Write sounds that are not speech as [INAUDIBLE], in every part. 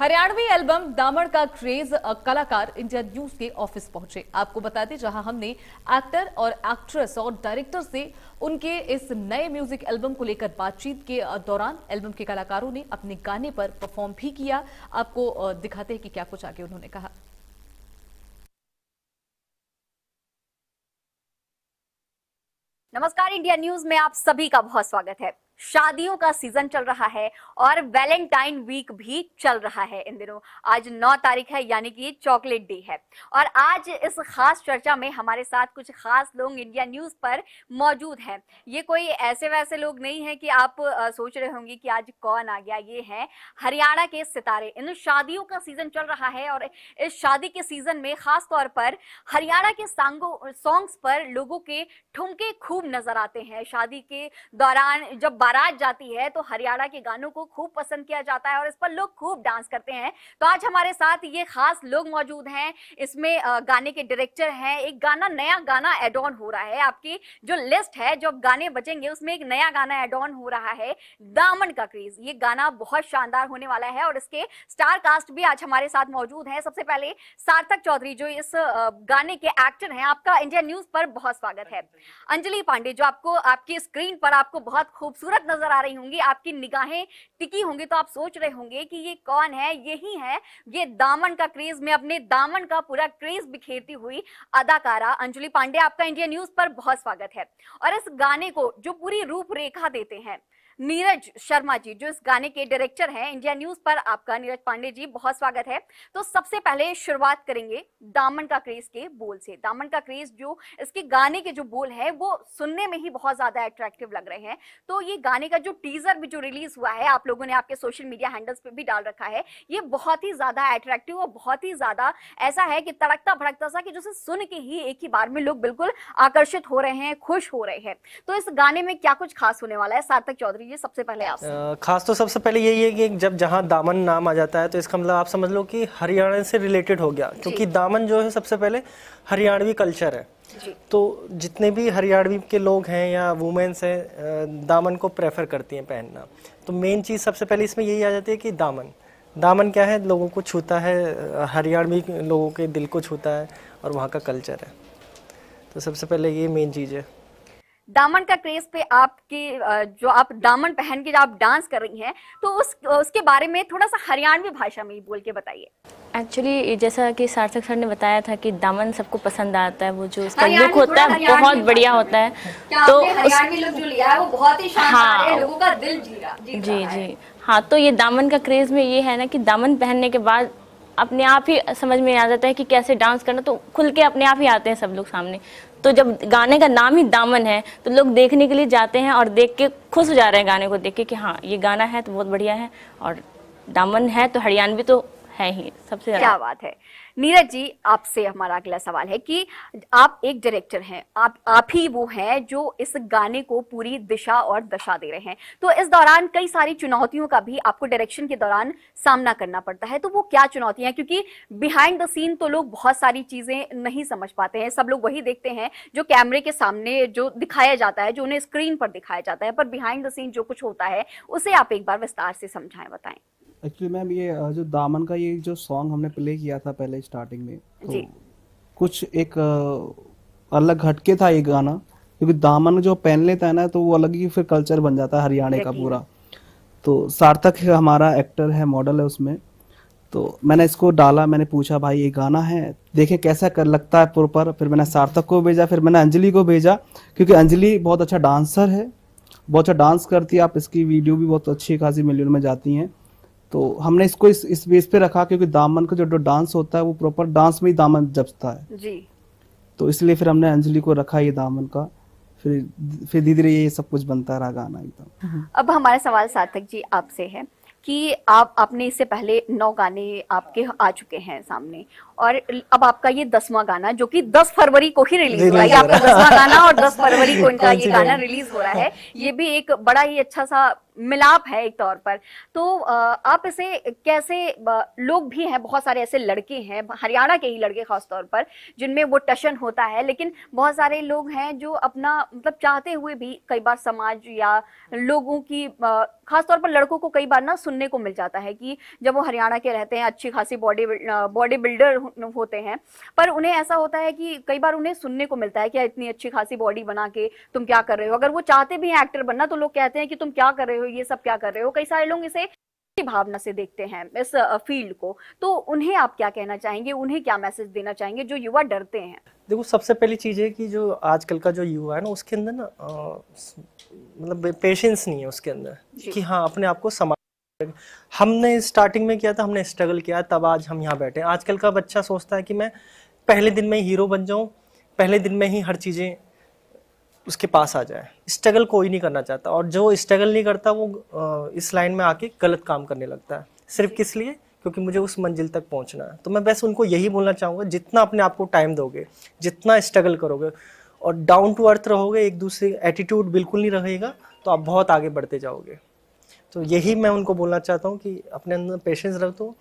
Haryanvi album दामण का craze कलाकार India news के ऑफिस पहुंचे आपको बता दें जहां हमने एक्टर और एक्ट्रेस और डायरेक्टर से उनके इस नए म्यूजिक एल्बम को लेकर बातचीत के दौरान एल्बम के कलाकारों ने अपने गाने पर परफॉर्म भी किया आपको दिखाते हैं कि क्या कुछ आगे उन्होंने कहा नमस्कार इंडिया न्यूज में आप सभी का बहुत स्वागत है शादियों का सीजन चल रहा है और वैलेंटाइन वीक भी चल रहा है इन दिनों आज 9 तारीख है यानी कि चॉकलेट डे है और आज इस खास चर्चा में हमारे साथ कुछ खास लोग इंडिया न्यूज पर मौजूद हैं ये कोई ऐसे वैसे लोग नहीं है कि आप सोच रहे होंगे कि आज कौन आ गया ये है हरियाणा के सितारे इन शादियों का सीजन चल रहा है और इस शादी के सीजन में खास तौर पर हरियाणा के सांगो सॉन्ग्स पर लोगों के ठुमके खूब नजर आते हैं शादी के दौरान जब बारात जाती है तो हरियाणा के गानों को खूब पसंद किया जाता है और इस पर लोग खूब डांस करते हैं तो आज हमारे साथ ये खास लोग मौजूद हैं इसमें गाने के डायरेक्टर हैं एक गाना नया गाना एड ऑन हो रहा है आपकी जो लिस्ट है जो गाने बचेंगे उसमें एक नया गाना एड ऑन हो रहा है दामन का क्रेज ये गाना बहुत शानदार होने वाला है और इसके स्टार कास्ट भी आज हमारे साथ मौजूद है सबसे पहले सार्थक चौधरी जो इस गाने के एक्टर हैं आपका इंडिया न्यूज पर बहुत स्वागत है अंजलि पांडे जो आपको आपकी स्क्रीन पर आपको बहुत खूबसूरत खूबसूरत नजर आ रही होंगी आपकी निगाहें टिकी होंगी तो आप सोच रहे होंगे कि ये कौन है यही है ये दामन का क्रेज में अपने दामन का पूरा क्रेज बिखेरती हुई अदाकारा अंजलि पांडे आपका इंडिया न्यूज पर बहुत स्वागत है और इस गाने को जो पूरी रूपरेखा देते हैं नीरज शर्मा जी जो इस गाने के डायरेक्टर हैं इंडिया न्यूज पर आपका नीरज पांडे जी बहुत स्वागत है तो सबसे पहले शुरुआत करेंगे दामन का क्रेज के बोल से दामन का क्रेज जो इसके गाने के जो बोल है वो सुनने में ही बहुत ज्यादा अट्रैक्टिव लग रहे हैं तो ये गाने का जो टीजर भी जो रिलीज हुआ है आप लोगों ने आपके सोशल मीडिया हैंडल्स पे भी डाल रखा है ये बहुत ही ज्यादा अट्रैक्टिव और बहुत ही ज्यादा ऐसा है कि तड़कता भड़कता सा कि जैसे सुन के ही एक ही बार में लोग बिल्कुल आकर्षित हो रहे हैं खुश हो रहे हैं तो इस गाने में क्या कुछ खास होने वाला है सार्थक चौधरी ये सबसे पहले आप खास तो सबसे पहले यही है कि जब जहाँ दामन नाम आ जाता है तो इसका मतलब आप समझ लो कि हरियाणा से रिलेटेड हो गया क्योंकि दामन जो है सबसे पहले हरियाणवी कल्चर है तो जितने भी हरियाणवी के लोग हैं या वुमेन्स हैं दामन को प्रेफर करती हैं पहनना तो मेन चीज़ सबसे पहले इसमें यही आ जाती है कि दामन दामन क्या है लोगों को छूता है हरियाणवी लोगों के दिल को छूता है और वहाँ का कल्चर है तो सबसे पहले ये मेन चीज़ है दामन का क्रेज पे आपके जो आप दामन पहन के जो आप डांस कर रही हैं तो उस उसके बारे में थोड़ा सा हरियाणवी भाषा में बोल के बताइए एक्चुअली जैसा कि सार्थक सर ने बताया था कि दामन सबको पसंद आता है वो जो उसका लुक होता है बहुत बढ़िया होता है तो हरियाणवी लुक जो लिया है वो बहुत ही शानदार है हाँ। लोगों का दिल जी जी जी हाँ तो ये दामन का क्रेज में ये है ना कि दामन पहनने के बाद अपने आप ही समझ में आ जाता है कि कैसे डांस करना तो खुल के अपने आप ही आते हैं सब लोग सामने तो जब गाने का नाम ही दामन है तो लोग देखने के लिए जाते हैं और देख के खुश हो जा रहे हैं गाने को देख के कि हाँ ये गाना है तो बहुत बढ़िया है और दामन है तो हरियाणवी तो है ही सबसे ज्यादा क्या बात है नीरज जी आपसे हमारा अगला सवाल है कि आप एक डायरेक्टर हैं आप आप ही वो हैं जो इस गाने को पूरी दिशा और दशा दे रहे हैं तो इस दौरान कई सारी चुनौतियों का भी आपको डायरेक्शन के दौरान सामना करना पड़ता है तो वो क्या चुनौतियां क्योंकि बिहाइंड द सीन तो लोग बहुत सारी चीजें नहीं समझ पाते हैं सब लोग वही देखते हैं जो कैमरे के सामने जो दिखाया जाता है जो उन्हें स्क्रीन पर दिखाया जाता है पर बिहाइंड द सीन जो कुछ होता है उसे आप एक बार विस्तार से समझाएं बताएं एक्चुअली मैम ये जो दामन का ये जो सॉन्ग हमने प्ले किया था पहले स्टार्टिंग में तो कुछ एक अलग हटके था ये गाना क्योंकि दामन जो पहन लेता है ना तो वो अलग ही फिर कल्चर बन जाता है हरियाणा का पूरा तो सार्थक हमारा एक्टर है मॉडल है उसमें तो मैंने इसको डाला मैंने पूछा भाई ये गाना है देखें कैसा कर लगता है प्रॉपर फिर मैंने सार्थक को भेजा फिर मैंने अंजलि को भेजा क्योंकि अंजलि बहुत अच्छा डांसर है बहुत अच्छा डांस करती है आप इसकी वीडियो भी बहुत अच्छी खासी मिलियन में जाती हैं तो हमने इसको इस इस बेस पे रखा क्योंकि दामन का जो डांस होता है वो प्रॉपर डांस में ही दामन जपता है जी तो इसलिए फिर हमने अंजलि को रखा ये दामन का फिर फिर धीरे धीरे ये सब कुछ बनता रहा गाना एकदम हाँ। अब हमारा सवाल सार्थक जी आपसे है कि आप आपने इससे पहले नौ गाने आपके आ चुके हैं सामने और अब आपका ये दसवां गाना जो कि 10 फरवरी को ही रिलीज हो रहा है आपका दसवा गाना और 10 फरवरी को इनका ये गाना रिलीज हो रहा है ये भी एक बड़ा ही अच्छा सा मिलाप है एक तौर पर तो आप इसे कैसे लोग भी हैं बहुत सारे ऐसे लड़के हैं हरियाणा के ही लड़के खास तौर पर जिनमें वो टशन होता है लेकिन बहुत सारे लोग हैं जो अपना मतलब चाहते हुए भी कई बार समाज या लोगों की खासतौर पर लड़कों को कई बार ना सुनने को मिल जाता है कि जब वो हरियाणा के रहते हैं अच्छी खासी बॉडी बॉडी बिल्डर होते हैं पर उन्हें ऐसा होता है कि कई बार उन्हें सुनने को मिलता है कि इतनी अच्छी खासी बॉडी बना के तुम क्या कर रहे हो अगर वो चाहते भी हैं एक्टर बनना तो लोग कहते हैं कि तुम क्या कर रहे हो ये सब क्या कर रहे हो कई सारे लोग इसे भावना से देखते हैं इस फील्ड को तो उन्हें आप क्या कहना चाहेंगे उन्हें क्या मैसेज देना चाहेंगे जो युवा डरते हैं देखो सबसे पहली चीज़ है कि जो आजकल का जो युवा है ना उसके अंदर ना मतलब पेशेंस नहीं है उसके अंदर कि हाँ अपने आप को समाज हमने स्टार्टिंग में किया था हमने स्ट्रगल किया तब आज हम यहाँ बैठे आजकल का बच्चा सोचता है कि मैं पहले दिन में ही हीरो बन जाऊँ पहले दिन में ही हर चीज़ें उसके पास आ जाए स्ट्रगल कोई नहीं करना चाहता और जो स्ट्रगल नहीं करता वो इस लाइन में आके गलत काम करने लगता है सिर्फ किस लिए क्योंकि मुझे उस मंजिल तक पहुंचना है तो मैं बस उनको यही बोलना चाहूँगा जितना अपने आप को टाइम दोगे जितना स्ट्रगल करोगे और डाउन टू अर्थ रहोगे एक दूसरे एटीट्यूड बिल्कुल नहीं रहेगा तो आप बहुत आगे बढ़ते जाओगे तो यही मैं उनको बोलना चाहता हूँ कि अपने अंदर पेशेंस रख दो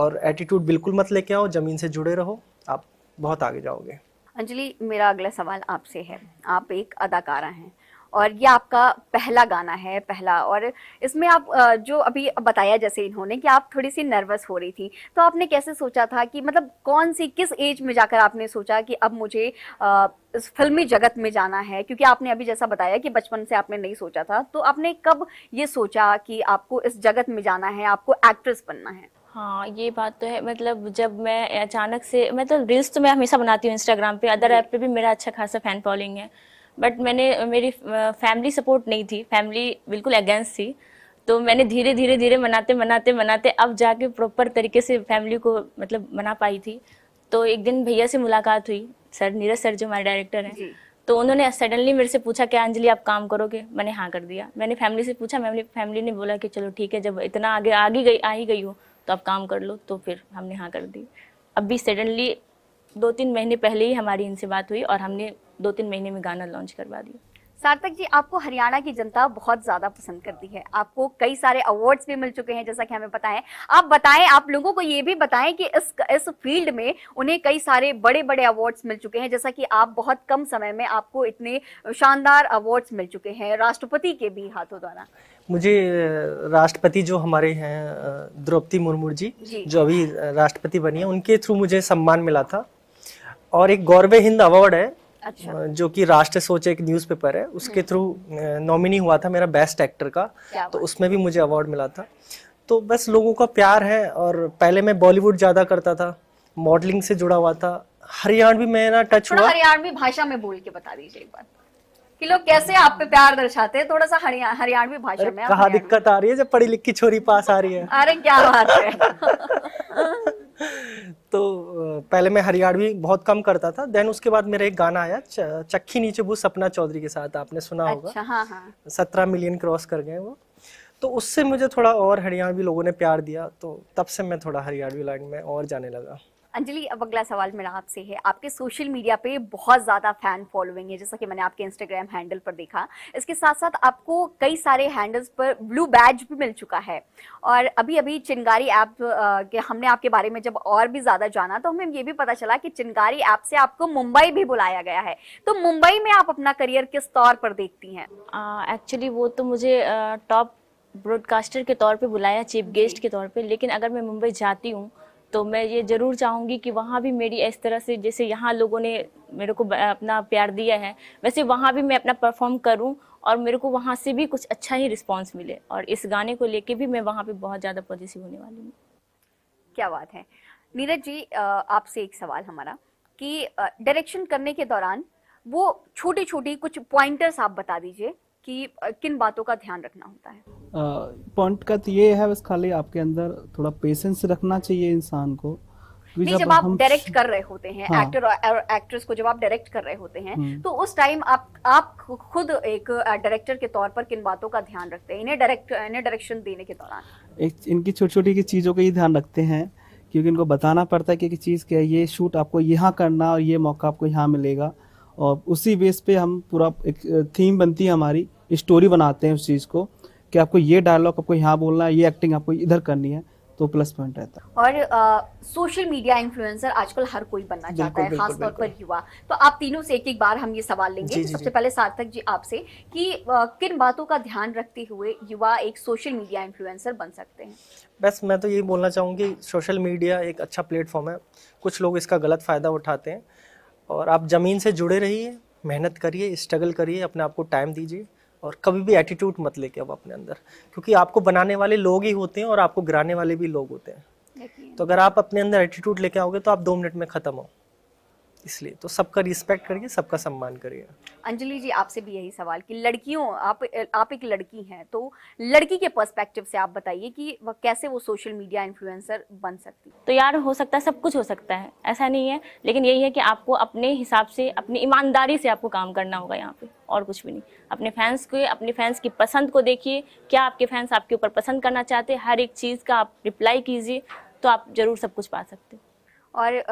और एटीट्यूड बिल्कुल मत लेके आओ ज़मीन से जुड़े रहो आप बहुत आगे जाओगे अंजलि मेरा अगला सवाल आपसे है आप एक अदाकारा हैं और ये आपका पहला गाना है पहला और इसमें आप जो अभी बताया जैसे इन्होंने कि आप थोड़ी सी नर्वस हो रही थी तो आपने कैसे सोचा था कि मतलब कौन सी किस एज में जाकर आपने सोचा कि अब मुझे इस फिल्मी जगत में जाना है क्योंकि आपने अभी जैसा बताया कि बचपन से आपने नहीं सोचा था तो आपने कब ये सोचा कि आपको इस जगत में जाना है आपको एक्ट्रेस बनना है हाँ ये बात तो है मतलब जब मैं अचानक से मतलब रील्स तो मैं हमेशा बनाती हूँ इंस्टाग्राम पे अदर ऐप पे भी मेरा अच्छा खासा फैन फॉलोइंग है बट मैंने मेरी फैमिली सपोर्ट नहीं थी फैमिली बिल्कुल अगेंस्ट थी तो मैंने धीरे धीरे धीरे मनाते मनाते मनाते अब जाके प्रॉपर तरीके से फैमिली को मतलब मना पाई थी तो एक दिन भैया से मुलाकात हुई सर नीरज सर जो हमारे डायरेक्टर हैं तो उन्होंने सडनली मेरे से पूछा क्या अंजलि आप काम करोगे मैंने हाँ कर दिया मैंने फैमिली से पूछा मैंने फैमिली ने बोला कि चलो ठीक है जब इतना आगे आ गई आ ही गई हो तो आप काम कर लो तो फिर हमने हाँ कर दी अब भी सडनली दो तीन महीने पहले ही हमारी इनसे बात हुई और हमने दो तीन महीने में गाना लॉन्च करवा दिया सार्थक जी आपको हरियाणा की जनता बहुत ज़्यादा पसंद करती है आपको कई सारे अवार्ड्स भी मिल चुके हैं जैसा कि हमें पता है आप बताएं आप लोगों को ये भी बताएं कि इस इस फील्ड में उन्हें कई सारे बड़े बड़े अवार्ड्स मिल चुके हैं जैसा कि आप बहुत कम समय में आपको इतने शानदार अवार्ड्स मिल चुके हैं राष्ट्रपति के भी हाथों द्वारा मुझे राष्ट्रपति जो हमारे हैं द्रौपदी मुर्मू जी, जी जो अभी राष्ट्रपति बनी है उनके थ्रू मुझे सम्मान मिला था और एक गौरव हिंद अवार्ड है अच्छा। जो कि राष्ट्र सोच एक न्यूज़पेपर है उसके थ्रू हम्म। नॉमिनी हुआ था मेरा बेस्ट एक्टर का तो उसमें भी मुझे अवार्ड मिला था तो बस लोगों का प्यार है और पहले मैं बॉलीवुड ज़्यादा करता था मॉडलिंग से जुड़ा हुआ था हरियाणवी में ना टच हुआ हरियाणवी भाषा में बोल के बता दीजिए एक बार कि लोग कैसे आप पे प्यार दर्शाते हैं थोड़ा सा हरियाणवी भाषा में कहा दिक्कत आ रही है जब पढ़ी लिखी छोरी पास आ रही है अरे क्या बात है [LAUGHS] [LAUGHS] तो पहले मैं हरियाणवी बहुत कम करता था देन उसके बाद मेरा एक गाना आया चक्की नीचे बू सपना चौधरी के साथ आपने सुना अच्छा, होगा हाँ, हाँ. सत्रह मिलियन क्रॉस कर गए वो तो उससे मुझे थोड़ा और हरियाणवी लोगों ने प्यार दिया तो तब से मैं थोड़ा हरियाणवी लाइन में और जाने लगा अंजलि अब अगला सवाल मेरा आपसे है आपके सोशल मीडिया पे बहुत ज़्यादा फैन फॉलोइंग है जैसा कि मैंने आपके इंस्टाग्राम हैंडल पर देखा इसके साथ साथ आपको कई सारे हैंडल्स पर ब्लू बैज भी मिल चुका है और अभी अभी चिनगारी ऐप के हमने आपके बारे में जब और भी ज़्यादा जाना तो हमें ये भी पता चला कि चिनगारी ऐप से आपको मुंबई भी बुलाया गया है तो मुंबई में आप अपना करियर किस तौर पर देखती हैं एक्चुअली वो तो मुझे टॉप ब्रॉडकास्टर के तौर पे बुलाया चीफ गेस्ट के तौर पे लेकिन अगर मैं मुंबई जाती हूँ तो मैं ये ज़रूर चाहूँगी कि वहाँ भी मेरी इस तरह से जैसे यहाँ लोगों ने मेरे को अपना प्यार दिया है वैसे वहाँ भी मैं अपना परफॉर्म करूँ और मेरे को वहाँ से भी कुछ अच्छा ही रिस्पॉन्स मिले और इस गाने को लेके भी मैं वहाँ पे बहुत ज़्यादा पॉजिटिव होने वाली हूँ क्या बात है नीरज जी आपसे एक सवाल हमारा कि डायरेक्शन करने के दौरान वो छोटी छोटी कुछ पॉइंटर्स आप बता दीजिए कि किन बातों का ध्यान रखना होता है पॉइंट का तो ये है बस खाली आपके अंदर थोड़ा पेशेंस रखना चाहिए इंसान को नहीं जब आप डायरेक्ट कर रहे होते हैं हाँ। एक्टर और एक्ट्रेस को जब आप डायरेक्ट कर रहे होते हैं हम्म। तो उस टाइम आप आप खुद एक डायरेक्टर के तौर पर किन बातों का ध्यान रखते हैं इन्हें डायरेक्ट इन्हें डायरेक्शन देने के दौरान एक इनकी छोटी छोटी की चीज़ों का ही ध्यान रखते हैं क्योंकि इनको बताना पड़ता है कि चीज़ क्या है ये शूट आपको यहाँ करना और ये मौका आपको यहाँ मिलेगा और उसी बेस पे हम पूरा एक थीम बनती है हमारी स्टोरी बनाते हैं उस चीज़ को कि आपको ये डायलॉग आपको यहाँ बोलना है ये एक्टिंग आपको इधर करनी है तो प्लस पॉइंट रहता है और सोशल मीडिया इन्फ्लुएंसर आजकल हर कोई बनना चाहता है खासतौर पर युवा तो आप तीनों से एक एक बार हम ये सवाल लेंगे जी, तो जी, सबसे जी. पहले सार्थक जी आपसे कि आ, किन बातों का ध्यान रखते हुए युवा एक सोशल मीडिया इन्फ्लुएंसर बन सकते हैं बस मैं तो यही बोलना चाहूँगी सोशल मीडिया एक अच्छा प्लेटफॉर्म है कुछ लोग इसका गलत फ़ायदा उठाते हैं और आप ज़मीन से जुड़े रहिए मेहनत करिए स्ट्रगल करिए अपने आप को टाइम दीजिए और कभी भी एटीट्यूड मत लेके अब अपने अंदर क्योंकि आपको बनाने वाले लोग ही होते हैं और आपको गिराने वाले भी लोग होते हैं तो अगर आप अपने अंदर एटीट्यूड लेके आओगे तो आप दो मिनट में ख़त्म हो इसलिए तो सबका रिस्पेक्ट करिए सबका सम्मान करिए अंजलि जी आपसे भी यही सवाल कि लड़कियों आप आप एक लड़की हैं तो लड़की के पर्सपेक्टिव से आप बताइए कि वह कैसे वो सोशल मीडिया इन्फ्लुएंसर बन सकती तो यार हो सकता है सब कुछ हो सकता है ऐसा नहीं है लेकिन यही है कि आपको अपने हिसाब से अपनी ईमानदारी से आपको काम करना होगा यहाँ पे और कुछ भी नहीं अपने फैंस को अपने फैंस की पसंद को देखिए क्या आपके फैंस आपके ऊपर पसंद करना चाहते हैं हर एक चीज़ का आप रिप्लाई कीजिए तो आप ज़रूर सब कुछ पा सकते हो और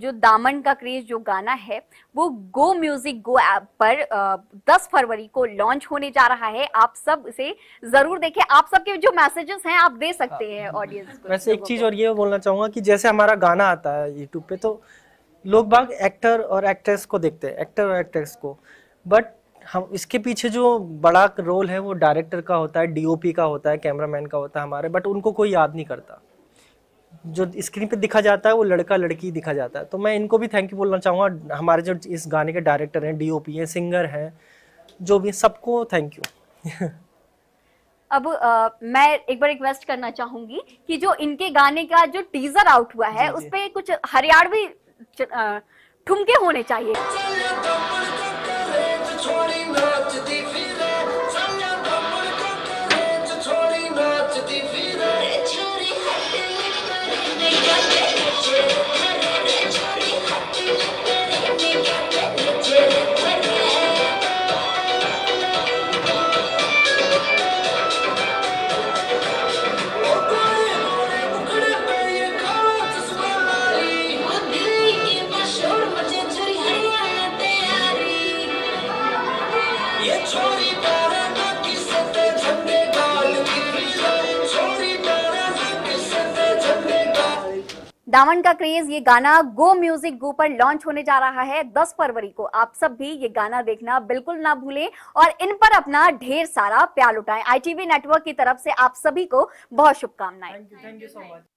जो दामन का क्रेज जो गाना है वो गो म्यूजिक गो ऐप पर 10 फरवरी को लॉन्च होने जा रहा है आप सब इसे जरूर देखें आप सबके जो मैसेजेस हैं आप दे सकते हैं ऑडियंस हाँ। को वैसे एक चीज और ये बोलना चाहूंगा कि जैसे हमारा गाना आता है यूट्यूब पे तो लोग बाग एक्टर और एक्ट्रेस को देखते हैं एक्टर और एक्ट्रेस को बट हम इसके पीछे जो बड़ा रोल है वो डायरेक्टर का होता है डीओपी का होता है कैमरामैन का होता है हमारे बट उनको कोई याद नहीं करता जो स्क्रीन पे दिखा जाता है वो लड़का लड़की दिखा जाता है तो मैं इनको भी थैंक यू बोलना चाहूँगा हमारे जो इस गाने के डायरेक्टर हैं डी हैं सिंगर हैं जो भी सबको थैंक यू अब आ, मैं एक बार रिक्वेस्ट करना चाहूंगी कि जो इनके गाने का जो टीजर आउट हुआ है उस पर कुछ हरियाणवी ठुमके होने चाहिए कौन का क्रेज ये गाना गो म्यूजिक गो पर लॉन्च होने जा रहा है 10 फरवरी को आप सब भी ये गाना देखना बिल्कुल ना भूलें और इन पर अपना ढेर सारा प्यार लुटाएं आईटीवी नेटवर्क की तरफ से आप सभी को बहुत शुभकामनाएं थैंक यू सो मच